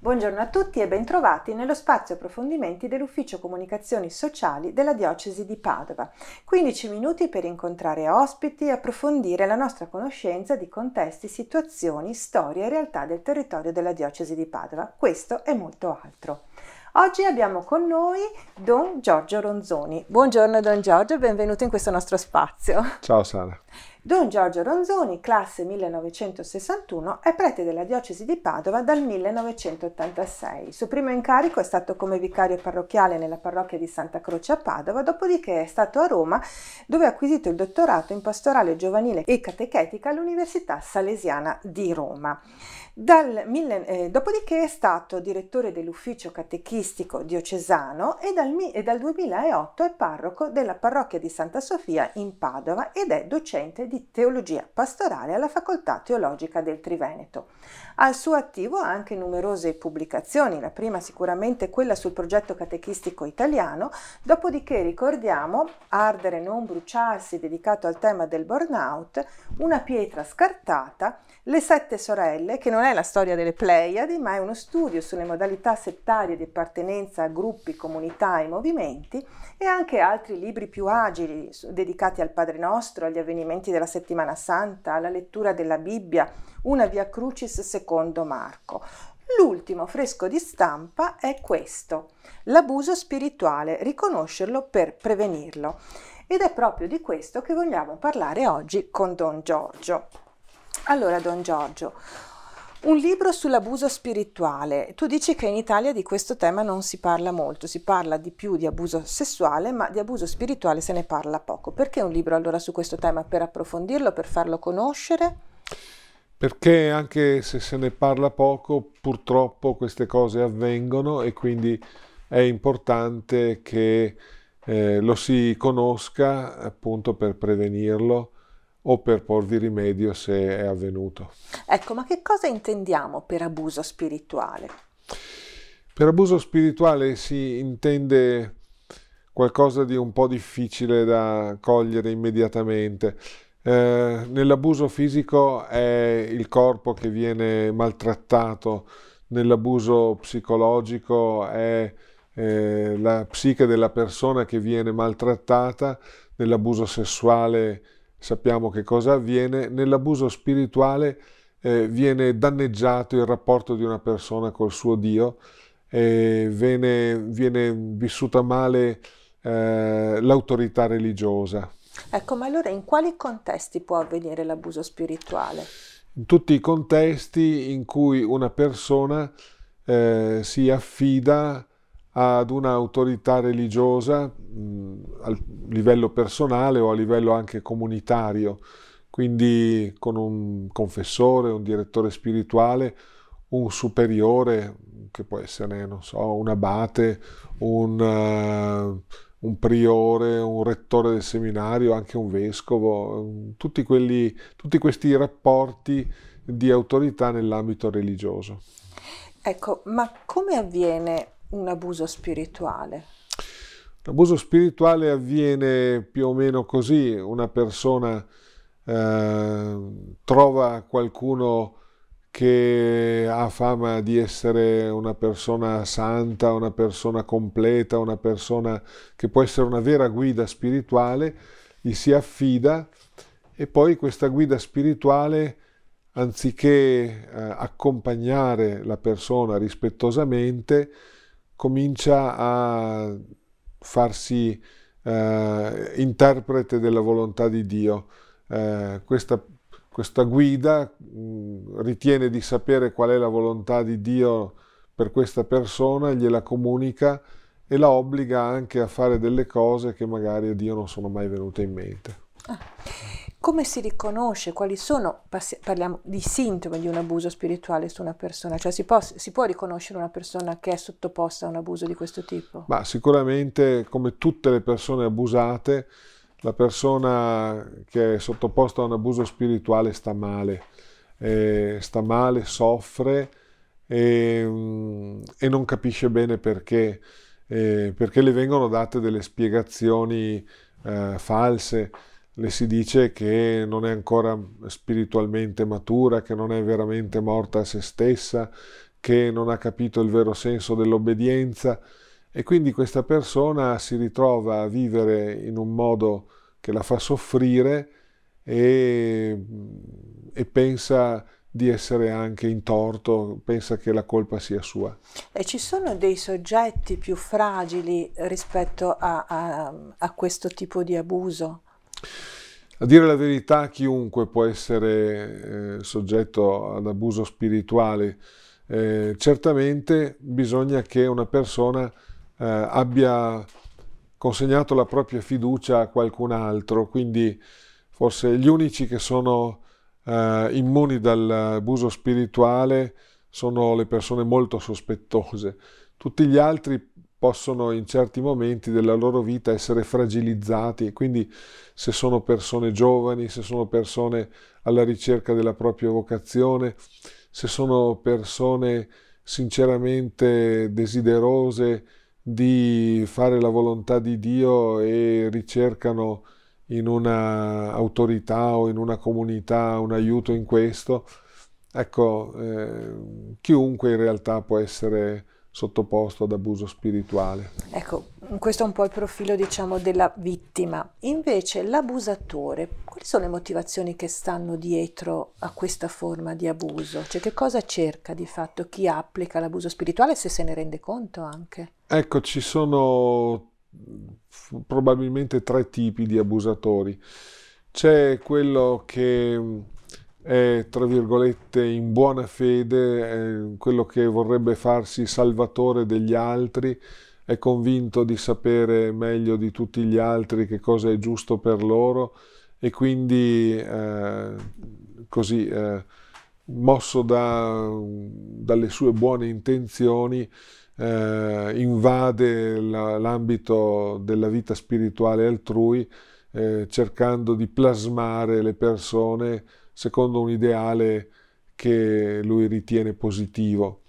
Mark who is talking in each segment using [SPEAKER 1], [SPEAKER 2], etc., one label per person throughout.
[SPEAKER 1] Buongiorno a tutti e bentrovati nello spazio approfondimenti dell'Ufficio Comunicazioni Sociali della Diocesi di Padova. 15 minuti per incontrare ospiti e approfondire la nostra conoscenza di contesti, situazioni, storie e realtà del territorio della Diocesi di Padova. Questo e molto altro. Oggi abbiamo con noi Don Giorgio Ronzoni. Buongiorno Don Giorgio, benvenuto in questo nostro spazio. Ciao Sara. Don Giorgio Ronzoni, classe 1961, è prete della diocesi di Padova dal 1986. Il suo primo incarico è stato come vicario parrocchiale nella parrocchia di Santa Croce a Padova, dopodiché è stato a Roma dove ha acquisito il dottorato in pastorale giovanile e catechetica all'Università Salesiana di Roma. Dal, eh, dopodiché è stato direttore dell'ufficio catechistico diocesano e dal, e dal 2008 è parroco della parrocchia di Santa Sofia in Padova ed è docente di di teologia pastorale alla Facoltà Teologica del Triveneto. al suo attivo ha anche numerose pubblicazioni, la prima sicuramente quella sul progetto catechistico italiano, dopodiché ricordiamo Ardere non bruciarsi dedicato al tema del burnout, Una pietra scartata, le Sette Sorelle, che non è la storia delle Pleiadi, ma è uno studio sulle modalità settarie di appartenenza a gruppi, comunità e movimenti, e anche altri libri più agili dedicati al Padre Nostro, agli avvenimenti della Settimana Santa, alla lettura della Bibbia, una via crucis secondo Marco. L'ultimo fresco di stampa è questo, l'abuso spirituale, riconoscerlo per prevenirlo. Ed è proprio di questo che vogliamo parlare oggi con Don Giorgio. Allora, Don Giorgio, un libro sull'abuso spirituale. Tu dici che in Italia di questo tema non si parla molto, si parla di più di abuso sessuale, ma di abuso spirituale se ne parla poco. Perché un libro allora su questo tema? Per approfondirlo, per farlo conoscere?
[SPEAKER 2] Perché anche se se ne parla poco, purtroppo queste cose avvengono e quindi è importante che eh, lo si conosca appunto per prevenirlo o per porvi rimedio se è avvenuto.
[SPEAKER 1] Ecco, ma che cosa intendiamo per abuso spirituale?
[SPEAKER 2] Per abuso spirituale si intende qualcosa di un po' difficile da cogliere immediatamente. Eh, nell'abuso fisico è il corpo che viene maltrattato, nell'abuso psicologico è eh, la psiche della persona che viene maltrattata, nell'abuso sessuale è sappiamo che cosa avviene, nell'abuso spirituale eh, viene danneggiato il rapporto di una persona col suo Dio, eh, viene, viene, vissuta male eh, l'autorità religiosa.
[SPEAKER 1] Ecco, ma allora in quali contesti può avvenire l'abuso spirituale?
[SPEAKER 2] In tutti i contesti in cui una persona eh, si affida ad un'autorità religiosa mh, mm, a livello personale o a livello anche comunitario, quindi con un confessore, un direttore spirituale, un superiore, che può essere, non so, un abate, un, uh, un priore, un rettore del seminario, anche un vescovo, mm, tutti, quelli, tutti questi rapporti di autorità nell'ambito religioso.
[SPEAKER 1] Ecco, ma come avviene un abuso spirituale?
[SPEAKER 2] L'abuso spirituale avviene più o meno così, una persona eh, trova qualcuno che ha fama di essere una persona santa, una persona completa, una persona che può essere una vera guida spirituale, gli si affida e poi questa guida spirituale, anziché eh, accompagnare la persona rispettosamente, comincia a farsi eh, interprete della volontà di Dio. Eh, questa, questa, guida mh, mm, ritiene di sapere qual è la volontà di Dio per questa persona, gliela comunica e la obbliga anche a fare delle cose che magari a Dio non sono mai venute in mente. Ah
[SPEAKER 1] come si riconosce, quali sono, parliamo di sintomi di un abuso spirituale su una persona, cioè si può, si può, riconoscere una persona che è sottoposta a un abuso di questo tipo?
[SPEAKER 2] Ma sicuramente come tutte le persone abusate, la persona che è sottoposta a un abuso spirituale sta male, eh, sta male, soffre e, mm, e, non capisce bene perché, eh, perché le vengono date delle spiegazioni eh, false le si dice che non è ancora spiritualmente matura, che non è veramente morta a se stessa, che non ha capito il vero senso dell'obbedienza e quindi questa persona si ritrova a vivere in un modo che la fa soffrire e, e pensa di essere anche in torto, pensa che la colpa sia sua.
[SPEAKER 1] E ci sono dei soggetti più fragili rispetto a, a, a questo tipo di abuso?
[SPEAKER 2] A dire la verità, chiunque può essere eh, soggetto ad abuso spirituale. Eh, certamente bisogna che una persona eh, abbia consegnato la propria fiducia a qualcun altro, quindi forse gli unici che sono eh, immuni dall'abuso spirituale sono le persone molto sospettose. Tutti gli altri possono in certi momenti della loro vita essere fragilizzati e quindi se sono persone giovani, se sono persone alla ricerca della propria vocazione, se sono persone sinceramente desiderose di fare la volontà di Dio e ricercano in una autorità o in una comunità un aiuto in questo, ecco, eh, chiunque in realtà può essere sottoposto ad abuso spirituale.
[SPEAKER 1] Ecco, questo è un po' il profilo diciamo della vittima. Invece l'abusatore, quali sono le motivazioni che stanno dietro a questa forma di abuso? Cioè che cosa cerca di fatto chi applica l'abuso spirituale se se ne rende conto anche?
[SPEAKER 2] Ecco, ci sono probabilmente tre tipi di abusatori. C'è quello che è, tra virgolette, in buona fede, è quello che vorrebbe farsi salvatore degli altri, è convinto di sapere meglio di tutti gli altri che cosa è giusto per loro e quindi eh, così eh, mosso da, dalle sue buone intenzioni eh, invade la, l'ambito della vita spirituale altrui eh, cercando di plasmare le persone secondo un ideale che lui ritiene positivo.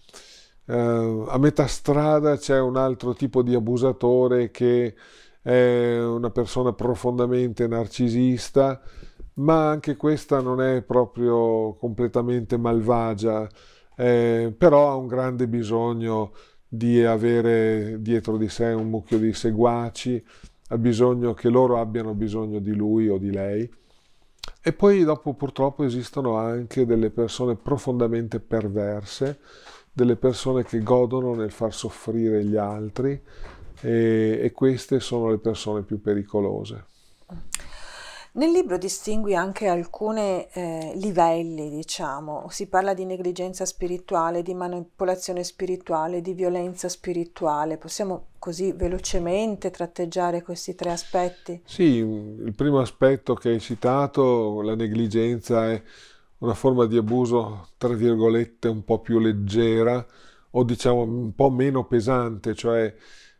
[SPEAKER 2] Uh, a metà strada c'è un altro tipo di abusatore che è una persona profondamente narcisista, ma anche questa non è proprio completamente malvagia, eh, però ha un grande bisogno di avere dietro di sé un mucchio di seguaci, ha bisogno che loro abbiano bisogno di lui o di lei. E poi dopo purtroppo esistono anche delle persone profondamente perverse, delle persone che godono nel far soffrire gli altri e, e queste sono le persone più pericolose.
[SPEAKER 1] Nel libro distingui anche alcuni eh, livelli, diciamo, si parla di negligenza spirituale, di manipolazione spirituale, di violenza spirituale, possiamo così velocemente tratteggiare questi tre aspetti?
[SPEAKER 2] Sì, il primo aspetto che hai citato, la negligenza, è una forma di abuso, tra virgolette, un po' più leggera o diciamo un po' meno pesante, cioè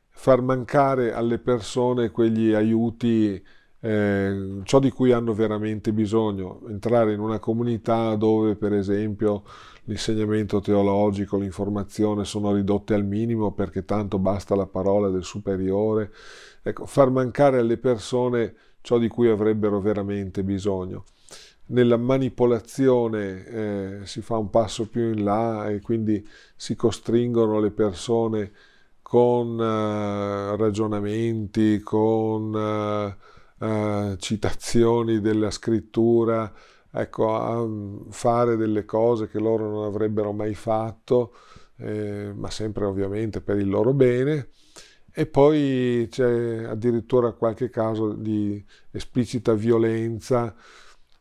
[SPEAKER 2] far mancare alle persone quegli aiuti eh, ciò di cui hanno veramente bisogno, entrare in una comunità dove per esempio l'insegnamento teologico, l'informazione sono ridotte al minimo perché tanto basta la parola del superiore, ecco, far mancare alle persone ciò di cui avrebbero veramente bisogno. Nella manipolazione eh, si fa un passo più in là e quindi si costringono le persone con eh, ragionamenti, con eh, eh, citazioni della scrittura, ecco, a mm, fare delle cose che loro non avrebbero mai fatto, eh, ma sempre ovviamente per il loro bene. E poi c'è addirittura qualche caso di esplicita violenza,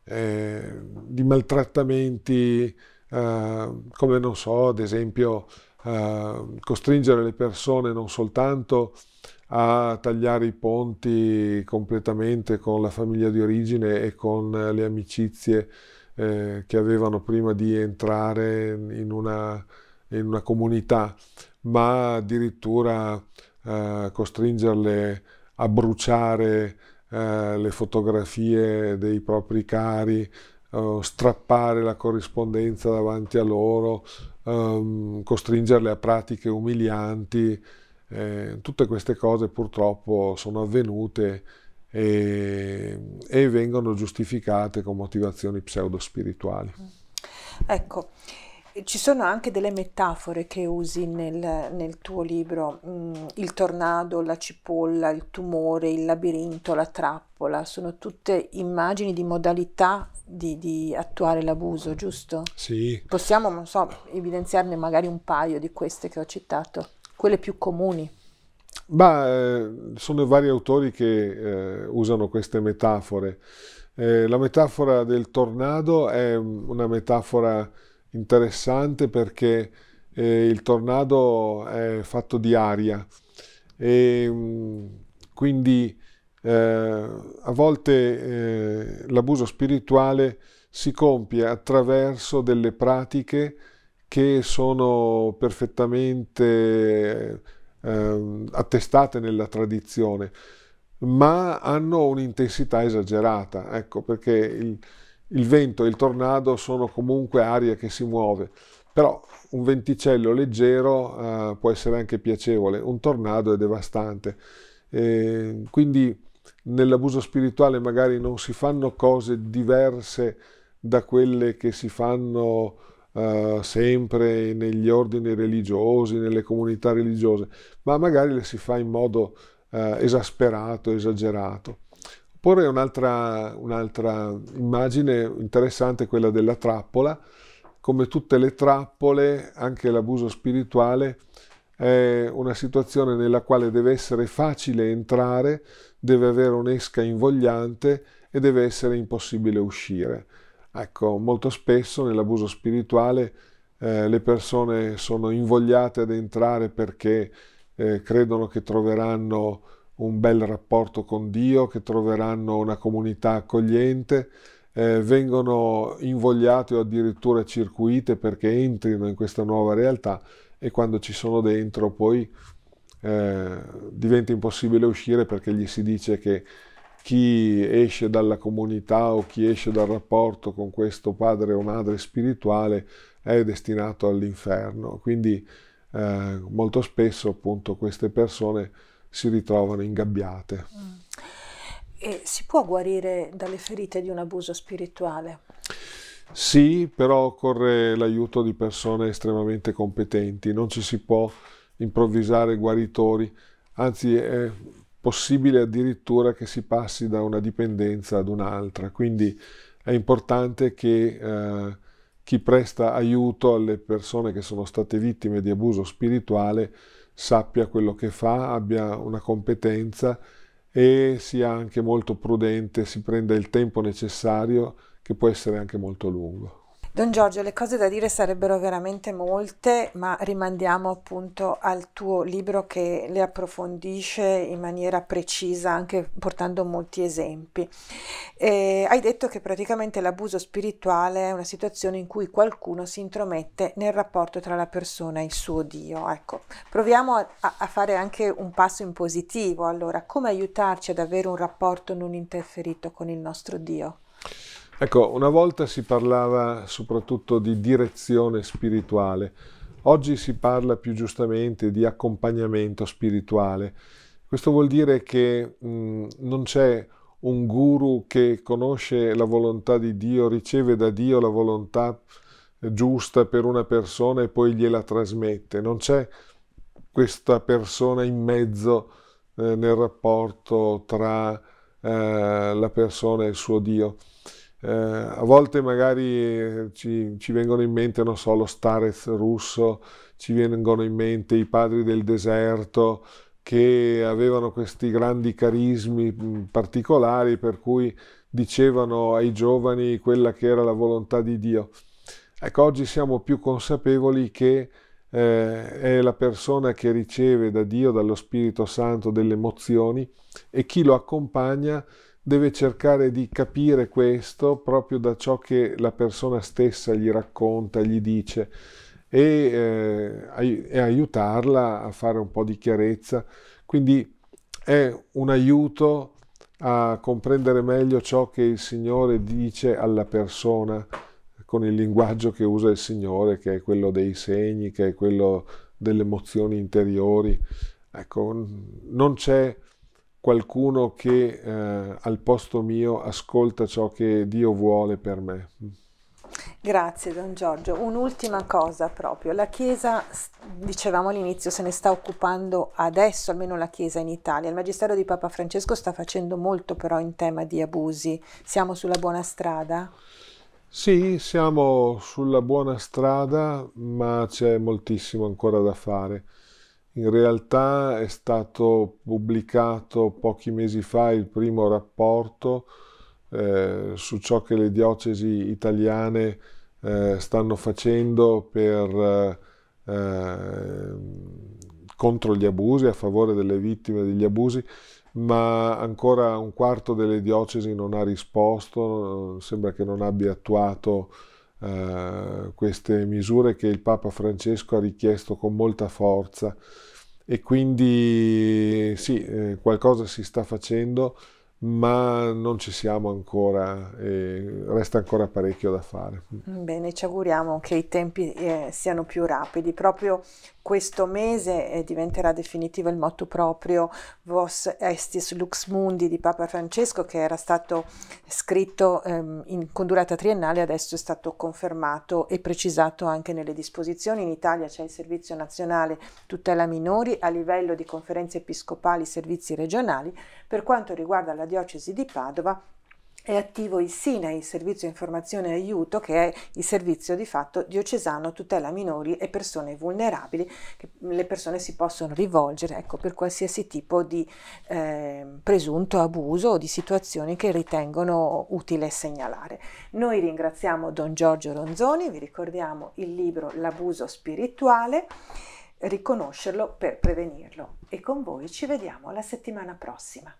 [SPEAKER 2] eh, di maltrattamenti, eh, come non so, ad esempio eh, costringere le persone non soltanto a a tagliare i ponti completamente con la famiglia di origine e con le amicizie eh, che avevano prima di entrare in una, in una comunità, ma addirittura eh, costringerle a bruciare eh, le fotografie dei propri cari, strappare la corrispondenza davanti a loro, ehm, costringerle a pratiche umilianti eh, tutte queste cose purtroppo sono avvenute e, e vengono giustificate con motivazioni pseudo-spirituali. Mm.
[SPEAKER 1] Ecco, ci sono anche delle metafore che usi nel, nel tuo libro, mm, il tornado, la cipolla, il tumore, il labirinto, la trappola, sono tutte immagini di modalità di, di attuare l'abuso, giusto? Sì. Possiamo, non so, evidenziarne magari un paio di queste che ho citato quelle più comuni?
[SPEAKER 2] Beh, eh, sono vari autori che eh, usano queste metafore. Eh, la metafora del tornado è una metafora interessante perché eh, il tornado è fatto di aria e mm, quindi eh, a volte eh, l'abuso spirituale si compie attraverso delle pratiche che sono perfettamente eh, attestate nella tradizione, ma hanno un'intensità esagerata, ecco perché il, il vento e il tornado sono comunque aria che si muove, però un venticello leggero eh, può essere anche piacevole, un tornado è devastante. Eh, quindi nell'abuso spirituale magari non si fanno cose diverse da quelle che si fanno eh, sempre negli ordini religiosi, nelle comunità religiose, ma magari le si fa in modo uh, esasperato, esagerato. Oppure un'altra, un'altra immagine interessante è quella della trappola. Come tutte le trappole, anche l'abuso spirituale è una situazione nella quale deve essere facile entrare, deve avere un'esca invogliante e deve essere impossibile uscire. Ecco, molto spesso nell'abuso spirituale eh, le persone sono invogliate ad entrare perché eh, credono che troveranno un bel rapporto con Dio, che troveranno una comunità accogliente, eh, vengono invogliate o addirittura circuite perché entrino in questa nuova realtà e quando ci sono dentro poi eh, diventa impossibile uscire perché gli si dice che chi esce dalla comunità o chi esce dal rapporto con questo padre o madre spirituale è destinato all'inferno. Quindi eh, molto spesso appunto queste persone si ritrovano ingabbiate. Mm.
[SPEAKER 1] E si può guarire dalle ferite di un abuso spirituale?
[SPEAKER 2] Sì, però occorre l'aiuto di persone estremamente competenti, non ci si può improvvisare guaritori, anzi eh, possibile addirittura che si passi da una dipendenza ad un'altra, quindi è importante che eh, chi presta aiuto alle persone che sono state vittime di abuso spirituale sappia quello che fa, abbia una competenza e sia anche molto prudente, si prenda il tempo necessario che può essere anche molto lungo.
[SPEAKER 1] Don Giorgio, le cose da dire sarebbero veramente molte, ma rimandiamo appunto al tuo libro che le approfondisce in maniera precisa, anche portando molti esempi. Eh, hai detto che praticamente l'abuso spirituale è una situazione in cui qualcuno si intromette nel rapporto tra la persona e il suo Dio. Ecco, proviamo a, a fare anche un passo in positivo. Allora, come aiutarci ad avere un rapporto non interferito con il nostro Dio?
[SPEAKER 2] Ecco, una volta si parlava soprattutto di direzione spirituale, oggi si parla più giustamente di accompagnamento spirituale. Questo vuol dire che mh, mm, non c'è un guru che conosce la volontà di Dio, riceve da Dio la volontà giusta per una persona e poi gliela trasmette. Non c'è questa persona in mezzo eh, nel rapporto tra eh, la persona e il suo Dio. Eh, a volte magari eh, ci, ci, vengono in mente, non so, lo Starez russo, ci vengono in mente i padri del deserto che avevano questi grandi carismi mm, particolari per cui dicevano ai giovani quella che era la volontà di Dio. Ecco, oggi siamo più consapevoli che eh, è la persona che riceve da Dio, dallo Spirito Santo, delle emozioni e chi lo accompagna deve cercare di capire questo proprio da ciò che la persona stessa gli racconta, gli dice e, eh, e aiutarla a fare un po' di chiarezza. Quindi è un aiuto a comprendere meglio ciò che il Signore dice alla persona con il linguaggio che usa il Signore, che è quello dei segni, che è quello delle emozioni interiori. Ecco, non c'è qualcuno che eh, al posto mio ascolta ciò che Dio vuole per me.
[SPEAKER 1] Grazie Don Giorgio. Un'ultima cosa proprio. La Chiesa, dicevamo all'inizio, se ne sta occupando adesso, almeno la Chiesa in Italia. Il Magistero di Papa Francesco sta facendo molto però in tema di abusi. Siamo sulla buona strada?
[SPEAKER 2] Sì, siamo sulla buona strada, ma c'è moltissimo ancora da fare. In realtà è stato pubblicato pochi mesi fa il primo rapporto eh, su ciò che le diocesi italiane eh, stanno facendo per, eh, ehm, contro gli abusi, a favore delle vittime degli abusi, ma ancora un quarto delle diocesi non ha risposto, sembra che non abbia attuato eh, queste misure che il Papa Francesco ha richiesto con molta forza e quindi sì, eh, qualcosa si sta facendo ma non ci siamo ancora, eh, resta ancora parecchio da fare.
[SPEAKER 1] Bene, ci auguriamo che i tempi eh, siano più rapidi. Proprio questo mese eh, diventerà definitivo il motto proprio Vos Estis Lux Mundi di Papa Francesco, che era stato scritto ehm, in, con durata triennale, adesso è stato confermato e precisato anche nelle disposizioni. In Italia c'è il Servizio Nazionale Tutela Minori a livello di conferenze episcopali, servizi regionali. Per quanto riguarda la diocesi di Padova è attivo il SINAI, Servizio Informazione e Aiuto, che è il servizio di fatto diocesano tutela minori e persone vulnerabili, che le persone si possono rivolgere ecco, per qualsiasi tipo di eh, presunto abuso o di situazioni che ritengono utile segnalare. Noi ringraziamo Don Giorgio Ronzoni, vi ricordiamo il libro L'abuso spirituale, riconoscerlo per prevenirlo e con voi ci vediamo la settimana prossima.